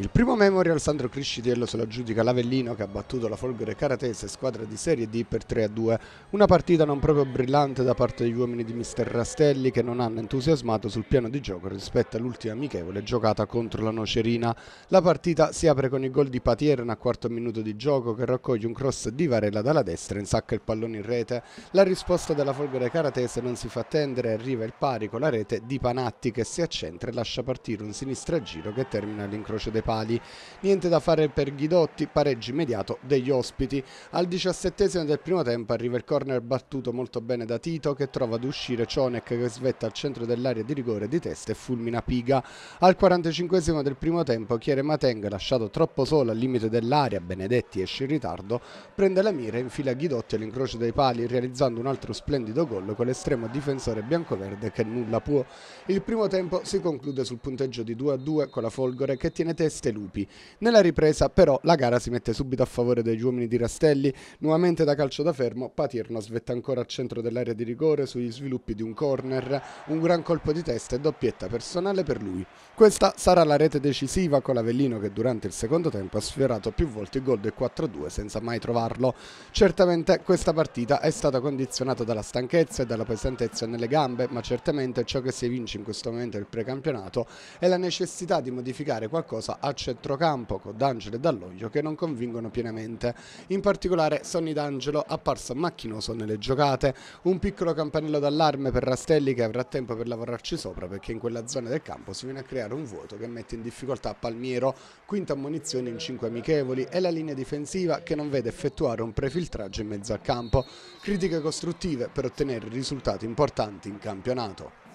Il primo memorial Sandro Criscitiello se lo giudica l'Avellino che ha battuto la Folgore Caratese, squadra di Serie D per 3-2. Una partita non proprio brillante da parte degli uomini di Mister Rastelli che non hanno entusiasmato sul piano di gioco rispetto all'ultima amichevole giocata contro la Nocerina. La partita si apre con il gol di Patierna a quarto minuto di gioco che raccoglie un cross di Varela dalla destra e insacca il pallone in rete. La risposta della Folgore Caratese non si fa attendere e arriva il pari con la rete di Panatti che si accentra e lascia partire un sinistra giro che termina all'incrocio dei pali. Niente da fare per Ghidotti, pareggio immediato degli ospiti. Al diciassettesimo del primo tempo arriva il corner battuto molto bene da Tito che trova ad uscire Cionek che svetta al centro dell'area di rigore di testa e fulmina Piga. Al quarantacinquesimo del primo tempo Chiere Mateng, lasciato troppo solo al limite dell'area, Benedetti esce in ritardo, prende la mira e infila Ghidotti all'incrocio dei pali realizzando un altro splendido gol con l'estremo difensore biancoverde che nulla può. Il primo tempo si conclude sul punteggio di 2-2 con la Folgore che tiene testa Lupi. Nella ripresa però la gara si mette subito a favore degli uomini di Rastelli, nuovamente da calcio da fermo Patirno svetta ancora al centro dell'area di rigore sugli sviluppi di un corner, un gran colpo di testa e doppietta personale per lui. Questa sarà la rete decisiva con l'Avellino che durante il secondo tempo ha sfiorato più volte il gol del 4-2 senza mai trovarlo. Certamente questa partita è stata condizionata dalla stanchezza e dalla pesantezza nelle gambe, ma certamente ciò che si evince in questo momento del precampionato è la necessità di modificare qualcosa a a centrocampo con D'Angelo e Dall'Oglio che non convincono pienamente. In particolare Sonny D'Angelo apparso macchinoso nelle giocate, un piccolo campanello d'allarme per Rastelli che avrà tempo per lavorarci sopra perché in quella zona del campo si viene a creare un vuoto che mette in difficoltà Palmiero, quinta ammonizione in 5 amichevoli e la linea difensiva che non vede effettuare un prefiltraggio in mezzo al campo. Critiche costruttive per ottenere risultati importanti in campionato.